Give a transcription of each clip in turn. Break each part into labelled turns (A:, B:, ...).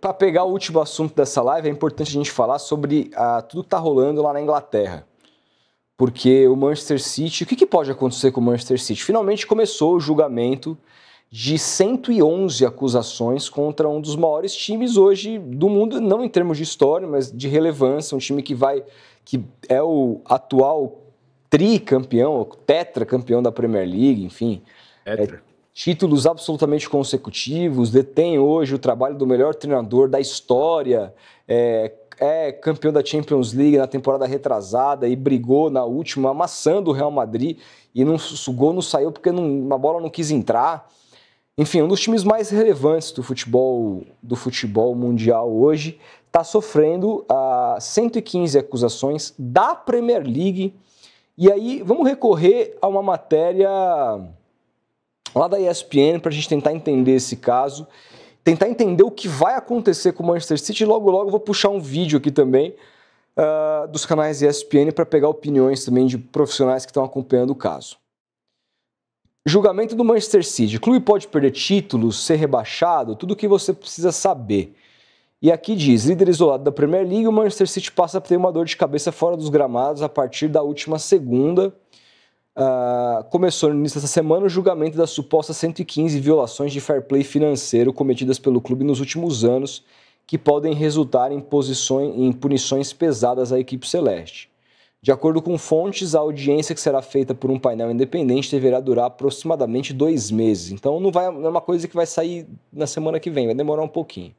A: para pegar o último assunto dessa live, é importante a gente falar sobre ah, tudo que está rolando lá na Inglaterra. Porque o Manchester City, o que, que pode acontecer com o Manchester City? Finalmente começou o julgamento de 111 acusações contra um dos maiores times hoje do mundo, não em termos de história, mas de relevância, um time que vai que é o atual tricampeão, tetracampeão da Premier League, enfim. É Tetra títulos absolutamente consecutivos, detém hoje o trabalho do melhor treinador da história, é, é campeão da Champions League na temporada retrasada e brigou na última, amassando o Real Madrid e não sugou, não saiu porque não, a bola não quis entrar. Enfim, um dos times mais relevantes do futebol do futebol mundial hoje está sofrendo ah, 115 acusações da Premier League. E aí vamos recorrer a uma matéria lá da ESPN para a gente tentar entender esse caso, tentar entender o que vai acontecer com o Manchester City. Logo, logo vou puxar um vídeo aqui também uh, dos canais ESPN para pegar opiniões também de profissionais que estão acompanhando o caso. Julgamento do Manchester City. O clube pode perder títulos, ser rebaixado, tudo o que você precisa saber. E aqui diz: líder isolado da Premier League, o Manchester City passa a ter uma dor de cabeça fora dos gramados a partir da última segunda. Ah, começou no início dessa semana o julgamento das supostas 115 violações de fair play financeiro cometidas pelo clube nos últimos anos, que podem resultar em, posições, em punições pesadas à equipe celeste. De acordo com fontes, a audiência que será feita por um painel independente deverá durar aproximadamente dois meses. Então não, vai, não é uma coisa que vai sair na semana que vem, vai demorar um pouquinho.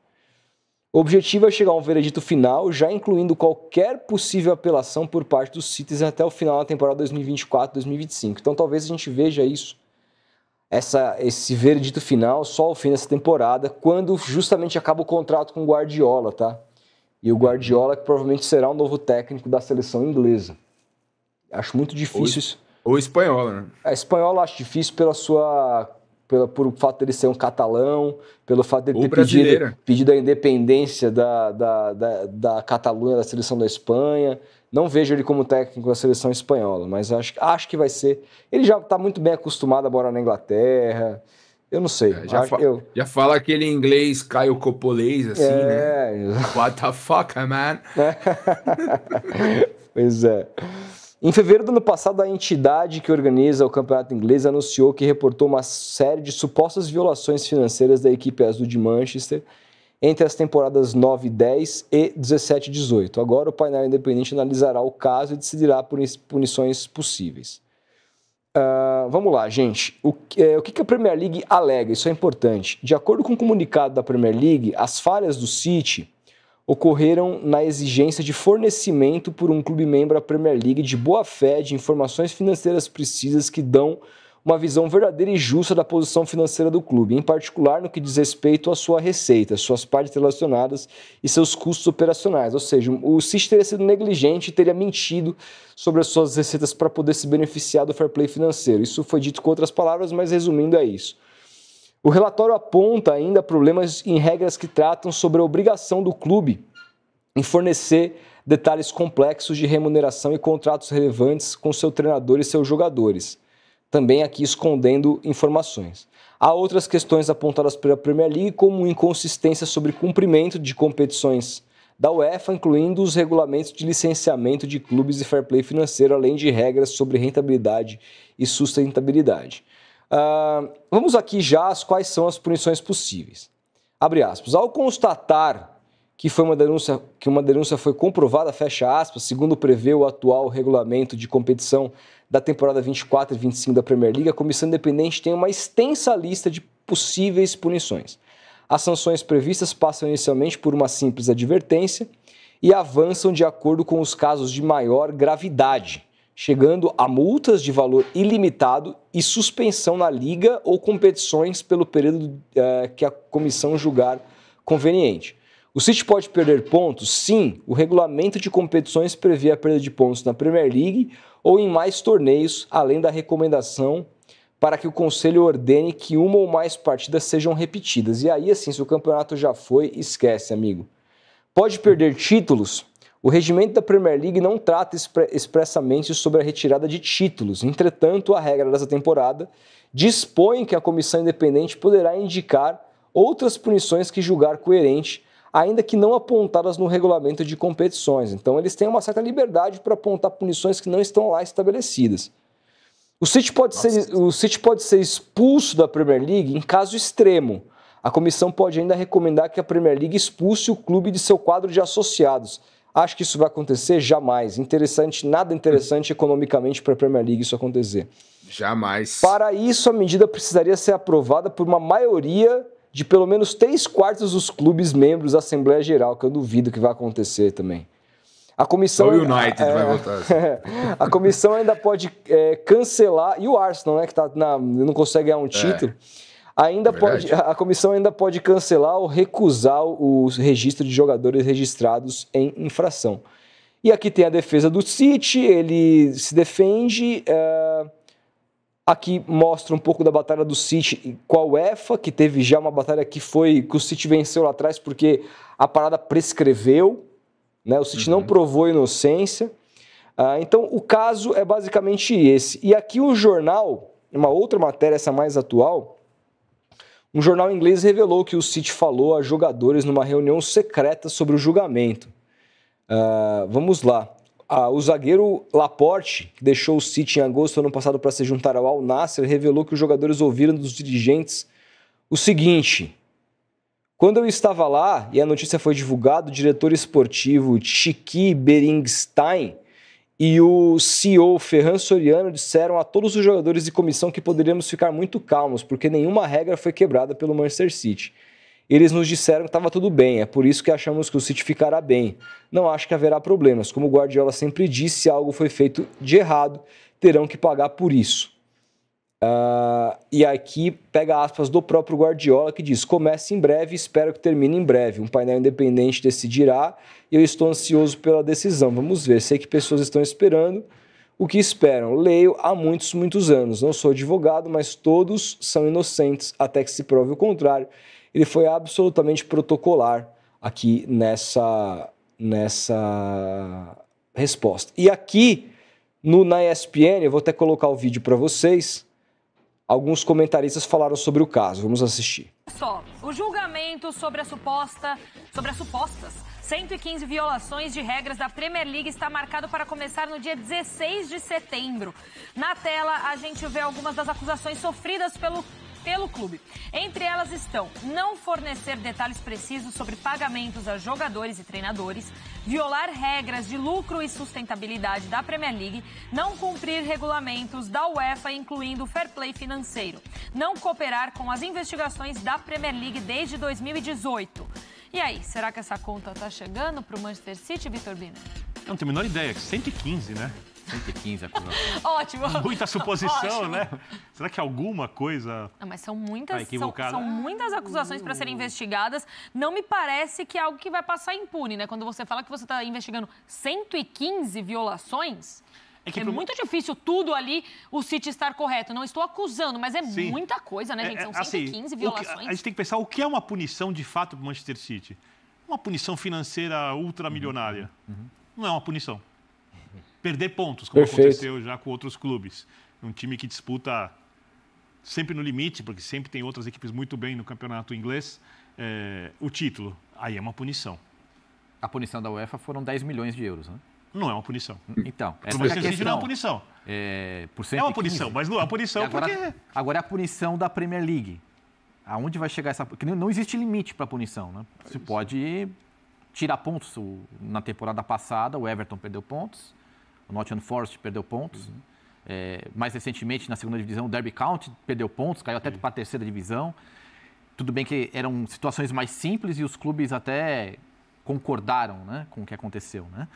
A: O objetivo é chegar a um veredito final, já incluindo qualquer possível apelação por parte dos Citizens até o final da temporada 2024-2025. Então talvez a gente veja isso, essa, esse veredito final, só ao fim dessa temporada, quando justamente acaba o contrato com o Guardiola, tá? E o Guardiola que provavelmente será o novo técnico da seleção inglesa. Acho muito difícil ou, isso. Ou espanhola, né? A é, espanhola acho difícil pela sua pelo por fato dele ser um catalão, pelo fato dele ter pedido, pedido a independência da, da, da, da Catalunha, da seleção da Espanha. Não vejo ele como técnico da seleção espanhola, mas acho, acho que vai ser. Ele já está muito bem acostumado a morar na Inglaterra. Eu não sei. É, já, fa eu...
B: já fala aquele inglês Caio Copolês, assim, é... né? What the fuck, man?
A: pois é. Em fevereiro do ano passado, a entidade que organiza o campeonato inglês anunciou que reportou uma série de supostas violações financeiras da equipe azul de Manchester entre as temporadas 9 e 10 e 17 e 18. Agora o painel independente analisará o caso e decidirá por punições possíveis. Uh, vamos lá, gente. O, é, o, que a Premier League alega? Isso é importante. De acordo com o um comunicado da Premier League, as falhas do City ocorreram na exigência de fornecimento por um clube membro à Premier League de boa fé de informações financeiras precisas que dão uma visão verdadeira e justa da posição financeira do clube, em particular no que diz respeito à sua receita, suas partes relacionadas e seus custos operacionais. Ou seja, o CIS teria sido negligente e teria mentido sobre as suas receitas para poder se beneficiar do fair play financeiro. Isso foi dito com outras palavras, mas resumindo é isso. O relatório aponta ainda problemas em regras que tratam sobre a obrigação do clube em fornecer detalhes complexos de remuneração e contratos relevantes com seu treinador e seus jogadores, também aqui escondendo informações. Há outras questões apontadas pela Premier League, como inconsistência sobre cumprimento de competições da UEFA, incluindo os regulamentos de licenciamento de clubes e fair play financeiro, além de regras sobre rentabilidade e sustentabilidade vamos aqui já às quais são as punições possíveis. Abre aspas. Ao constatar que, foi uma denúncia, que uma denúncia foi comprovada, fecha aspas, segundo prevê o atual regulamento de competição da temporada 24 e 25 da Premier League, a Comissão Independente tem uma extensa lista de possíveis punições. As sanções previstas passam inicialmente por uma simples advertência e avançam de acordo com os casos de maior gravidade chegando a multas de valor ilimitado e suspensão na liga ou competições pelo período é, que a comissão julgar conveniente. O City pode perder pontos? Sim, o regulamento de competições prevê a perda de pontos na Premier League ou em mais torneios, além da recomendação para que o conselho ordene que uma ou mais partidas sejam repetidas. E aí, assim, se o campeonato já foi, esquece, amigo. Pode perder títulos? O regimento da Premier League não trata expressamente sobre a retirada de títulos, entretanto, a regra dessa temporada dispõe que a comissão independente poderá indicar outras punições que julgar coerente, ainda que não apontadas no regulamento de competições. Então, eles têm uma certa liberdade para apontar punições que não estão lá estabelecidas. O City, pode ser, o City pode ser expulso da Premier League em caso extremo. A comissão pode ainda recomendar que a Premier League expulse o clube de seu quadro de associados Acho que isso vai acontecer? Jamais. Interessante, nada interessante economicamente para a Premier League isso acontecer.
B: Jamais.
A: Para isso, a medida precisaria ser aprovada por uma maioria de pelo menos três quartos dos clubes membros da Assembleia Geral, que eu duvido que vai acontecer também. A comissão. O United é, vai voltar. Assim. a comissão ainda pode é, cancelar. E o Arsenal, né? Que tá na, não consegue ganhar um é. título. É ainda é pode, a comissão ainda pode cancelar ou recusar os registros de jogadores registrados em infração. E aqui tem a defesa do City, ele se defende. É, aqui mostra um pouco da batalha do City com a UEFA, que teve já uma batalha que foi que o City venceu lá atrás porque a parada prescreveu, né? O City uhum. não provou inocência. Ah, então o caso é basicamente esse. E aqui o jornal, uma outra matéria, essa mais atual, um jornal inglês revelou que o City falou a jogadores numa reunião secreta sobre o julgamento. Uh, vamos lá. Ah, o zagueiro Laporte, que deixou o City em agosto do ano passado para se juntar ao Al Nasser, revelou que os jogadores ouviram dos dirigentes o seguinte: quando eu estava lá e a notícia foi divulgada, o diretor esportivo Chiqui Beringstein e o CEO Ferran Soriano disseram a todos os jogadores de comissão que poderíamos ficar muito calmos, porque nenhuma regra foi quebrada pelo Manchester City. Eles nos disseram que estava tudo bem, é por isso que achamos que o City ficará bem. Não acho que haverá problemas. Como o Guardiola sempre disse, se algo foi feito de errado, terão que pagar por isso. Uh, e aqui pega aspas do próprio Guardiola que diz: comece em breve, espero que termine em breve. Um painel independente decidirá e eu estou ansioso pela decisão. Vamos ver, sei que pessoas estão esperando o que esperam. Leio há muitos, muitos anos. Não sou advogado, mas todos são inocentes até que se prove o contrário. Ele foi absolutamente protocolar aqui nessa, nessa resposta. E aqui no, na ESPN, eu vou até colocar o vídeo para vocês. Alguns comentaristas falaram sobre o caso. Vamos assistir.
C: Só, o julgamento sobre a suposta, sobre as supostas 115 violações de regras da Premier League está marcado para começar no dia 16 de setembro. Na tela, a gente vê algumas das acusações sofridas pelo pelo clube. Entre elas estão não fornecer detalhes precisos sobre pagamentos a jogadores e treinadores, violar regras de lucro e sustentabilidade da Premier League, não cumprir regulamentos da UEFA, incluindo o fair play financeiro, não cooperar com as investigações da Premier League desde 2018. E aí, será que essa conta está chegando para o Manchester City, Vitor Bina? Não tenho a menor ideia. 115, né? 115 acusações. Assim. Ótimo. Muita suposição, Ótimo. né? Será que alguma coisa. Não, ah, mas são muitas, tá são, são, muitas acusações para serem hum. investigadas. Não me parece que é algo que vai passar impune, né? Quando você fala que você está investigando 115 violações. É, que é pro... muito difícil tudo ali o City estar correto. Não estou acusando, mas é Sim. muita coisa, né, é, gente? É, são 115 assim, violações. Que, a gente tem que pensar o que é uma punição de fato para o Manchester City. Uma punição financeira ultramilionária. Uhum. Uhum. Não é uma punição perder pontos, como Perfeito. aconteceu já com outros clubes. Um time que disputa sempre no limite, porque sempre tem outras equipes muito bem no campeonato inglês, é, o título. Aí é uma punição. A punição da UEFA foram 10 milhões de euros, né? Não é uma punição. Então, essa é a questão. não é uma punição. É, por é uma punição, mas não é uma punição agora, porque... Agora é a punição da Premier League. Aonde vai chegar essa... Porque não existe limite para punição, né? Você pode tirar pontos. Na temporada passada, o Everton perdeu pontos. O Nottingham Forest perdeu pontos. Uhum. Né? É, mais recentemente, na segunda divisão, o Derby County perdeu pontos, caiu até para a terceira divisão. Tudo bem que eram situações mais simples e os clubes até concordaram né, com o que aconteceu. Né?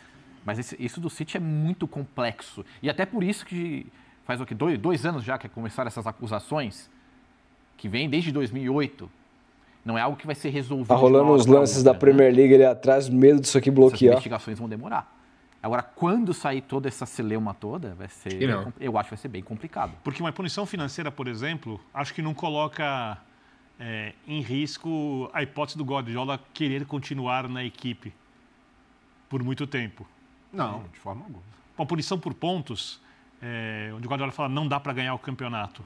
C: Mas esse, isso do City é muito complexo. E até por isso que faz o que dois, dois anos já que começaram essas acusações, que vem desde 2008. Não é algo que vai ser resolvido.
A: Está rolando os lances outra, da né? Premier League ali atrás, medo disso aqui bloquear. As
C: investigações vão demorar. Agora, quando sair toda essa celeuma toda, vai ser. Eu, acho que vai ser bem complicado. Porque uma punição financeira, por exemplo, acho que não coloca é, em risco a hipótese do Guardiola querer continuar na equipe por muito tempo. Não, de forma alguma. Uma punição por pontos, é, onde o Guardiola fala não dá para ganhar o campeonato.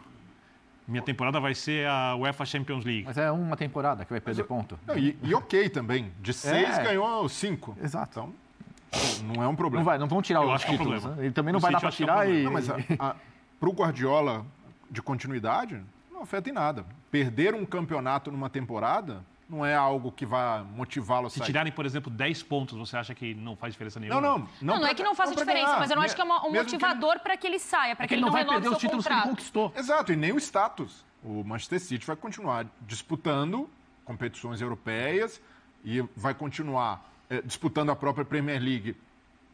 C: Minha temporada vai ser a UEFA Champions League. Mas é uma temporada que vai perder eu, ponto. Não, e, e, ok também. De é. seis é.
D: ganhou cinco. Exato. Então, não é um problema. Não vai, não vão tirar Eu os títulos. É um né? Ele também não vai dar para tirar é um e... Não, mas para o Guardiola de continuidade, não afeta em nada. Perder um campeonato numa temporada não é algo que vá motivá-lo a sair. Se tirarem,
C: por exemplo, 10 pontos, você acha que não faz diferença nenhuma? Não, não. Não, não, não é que não faça diferença, ganhar. mas eu não acho que é um motivador para que ele saia, para é que, que, ele não, não vai perder os títulos contrato. que ele
D: conquistou. Exato, e nem o status. O Manchester City vai continuar disputando competições europeias e vai continuar eh, disputando a própria Premier League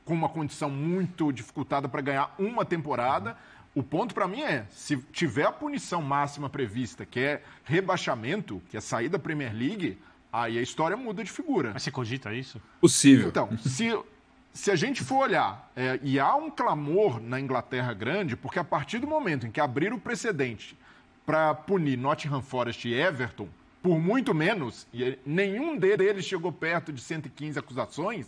D: com uma condição muito dificultada para ganhar uma temporada. O ponto para mim é, se tiver a punição máxima prevista, que é rebaixamento, que é sair da Premier League, aí a história muda de figura. Mas você cogita isso? Possível. Então, se, se a gente for olhar, é, e há um clamor na Inglaterra grande, porque a partir do momento em que abrir o precedente para punir Nottingham Forest e Everton, por muito menos, e nenhum deles chegou perto de 115 acusações,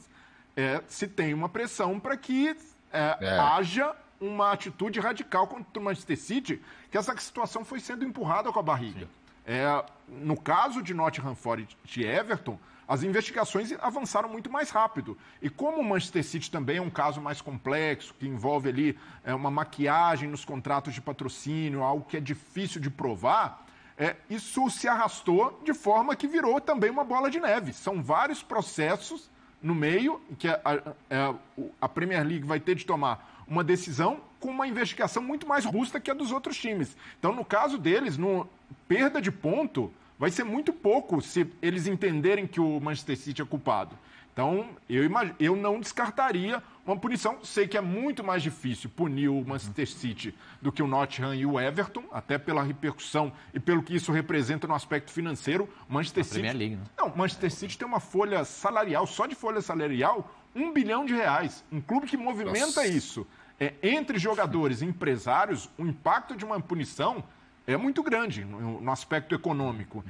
D: é, se tem uma pressão para que é, é. haja uma atitude radical contra o Manchester City, que essa situação foi sendo empurrada com a barriga. É, no caso de Nottingham Forest e Everton, as investigações avançaram muito mais rápido. E como o Manchester City também é um caso mais complexo, que envolve ali é, uma maquiagem nos contratos de patrocínio, algo que é difícil de provar, é, isso se arrastou de forma que virou também uma bola de neve. São vários processos no meio que a, a, é, a Premier League vai ter de tomar uma decisão com uma investigação muito mais robusta que a dos outros times. Então, no caso deles, no perda de ponto, vai ser muito pouco se eles entenderem que o Manchester City é culpado. Então, eu, imag... eu não descartaria uma punição. Sei que é muito mais difícil punir o Manchester City do que o Nottingham e o Everton, até pela repercussão e pelo que isso representa no aspecto financeiro. Manchester Na City. League, né? Não, Manchester City tem uma folha salarial, só de folha salarial, um bilhão de reais. Um clube que movimenta Nossa. isso. É, entre jogadores e empresários, o impacto de uma punição é muito grande no, no aspecto econômico.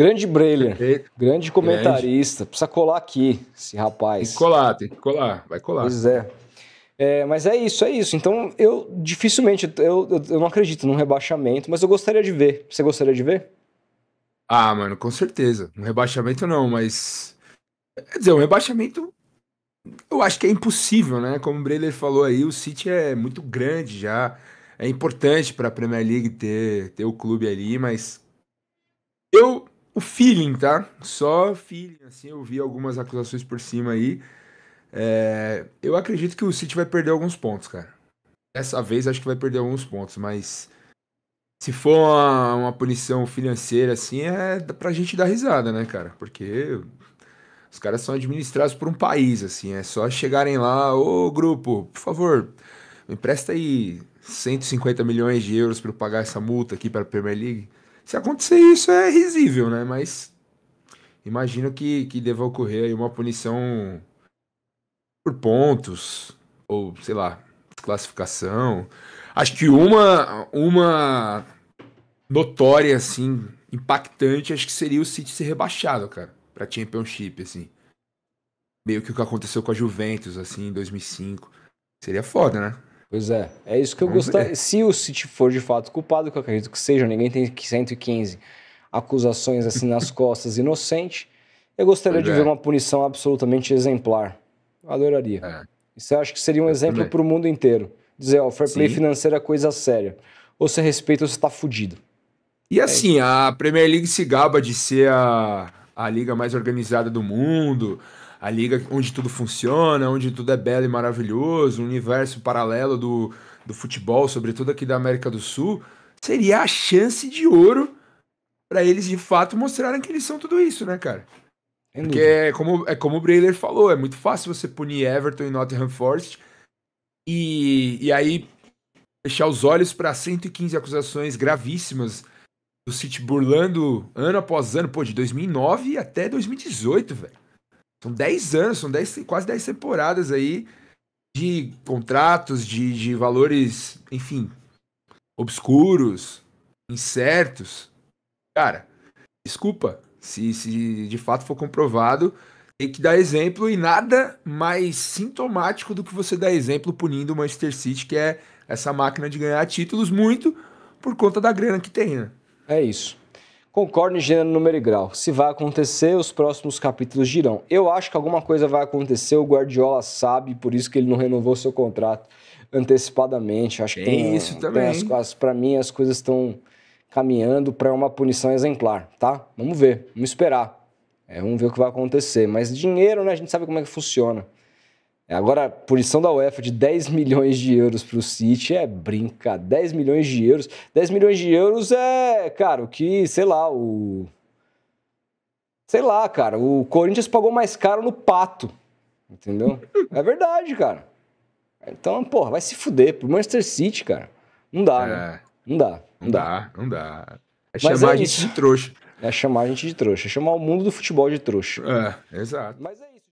A: Grande Brailer. Perfeito. Grande comentarista. Grande. Precisa colar aqui, esse rapaz. Tem que colar, tem que colar, vai colar. Pois é. é mas é isso, é isso. Então, eu dificilmente, eu, eu, eu, não acredito num rebaixamento, mas eu gostaria de ver. Você gostaria de ver?
B: Ah, mano, com certeza. Um rebaixamento não, mas. Quer dizer, um rebaixamento. Eu acho que é impossível, né? Como o Breiler falou aí, o City é muito grande já. É importante para a Premier League ter, ter o clube ali, mas. Eu, o feeling, tá? Só feeling, assim, eu vi algumas acusações por cima aí. É, eu acredito que o City vai perder alguns pontos, cara. Dessa vez acho que vai perder alguns pontos, mas se for uma, uma punição financeira, assim, é pra gente dar risada, né, cara? Porque os caras são administrados por um país, assim, é só chegarem lá, ô grupo, por favor, me empresta aí 150 milhões de euros para eu pagar essa multa aqui para a Premier League. Se acontecer isso é risível, né? Mas imagino que, que deva ocorrer aí uma punição por pontos, ou sei lá, classificação. Acho que uma, uma notória, assim, impactante, acho que seria o City ser rebaixado, cara, pra Championship, assim. Meio que o que aconteceu com a Juventus, assim, em 2005. Seria foda, né?
A: Pois é, é isso que eu gostaria. É. Se o City for de fato culpado, que eu acredito que seja, ninguém tem 115 acusações assim nas costas, inocente, eu gostaria pois de é. ver uma punição absolutamente exemplar. Adoraria. É. Isso eu acho que seria um eu exemplo para o mundo inteiro. Dizer, ó, fair play Sim. financeiro é coisa séria. Ou você respeita ou você está fudido.
B: E é assim, a Premier League se gaba de ser a, a liga mais organizada do mundo, a liga onde tudo funciona, onde tudo é belo e maravilhoso, um universo paralelo do, do futebol, sobretudo aqui da América do Sul, seria a chance de ouro para eles de fato mostrarem que eles são tudo isso, né, cara? Porque é como, é como o Breiler falou, é muito fácil você punir Everton e Nottingham Forest e, e aí fechar os olhos para 115 acusações gravíssimas do City burlando ano após ano, pô, de 2009 até 2018, velho. São 10 anos, são quase 10 temporadas aí de contratos, de, de valores, enfim, obscuros, incertos. Cara, desculpa, se, se de fato for comprovado, tem que dar exemplo e nada mais sintomático do que você dar exemplo punindo o Manchester City, que é essa máquina de ganhar títulos muito por conta da grana que
A: tem, né? É isso. Concordo, em gênero, número e grau. Se vai acontecer, os próximos capítulos dirão. Eu acho que alguma coisa vai acontecer, o Guardiola sabe, por isso que ele não renovou seu contrato antecipadamente. Acho que tem, tem isso também. Para mim, as coisas estão caminhando para uma punição exemplar, tá? Vamos ver, vamos esperar. É, vamos ver o que vai acontecer. Mas dinheiro, né? A gente sabe como é que funciona. É, agora, a punição da UEFA de 10 milhões de euros para o City é brinca. 10 milhões de euros. 10 milhões de euros é, cara, o que, sei lá, o. Sei lá, cara, o Corinthians pagou mais caro no pato. Entendeu? É verdade, cara. Então, porra, vai se fuder. Pro Manchester City, cara. Não dá, né? é, né? Não dá. Não, não dá, dá, não dá. É Mas chamar é a gente isso. de trouxa. É chamar a gente de trouxa. É chamar o mundo do futebol de trouxa.
B: É, exato. Mas é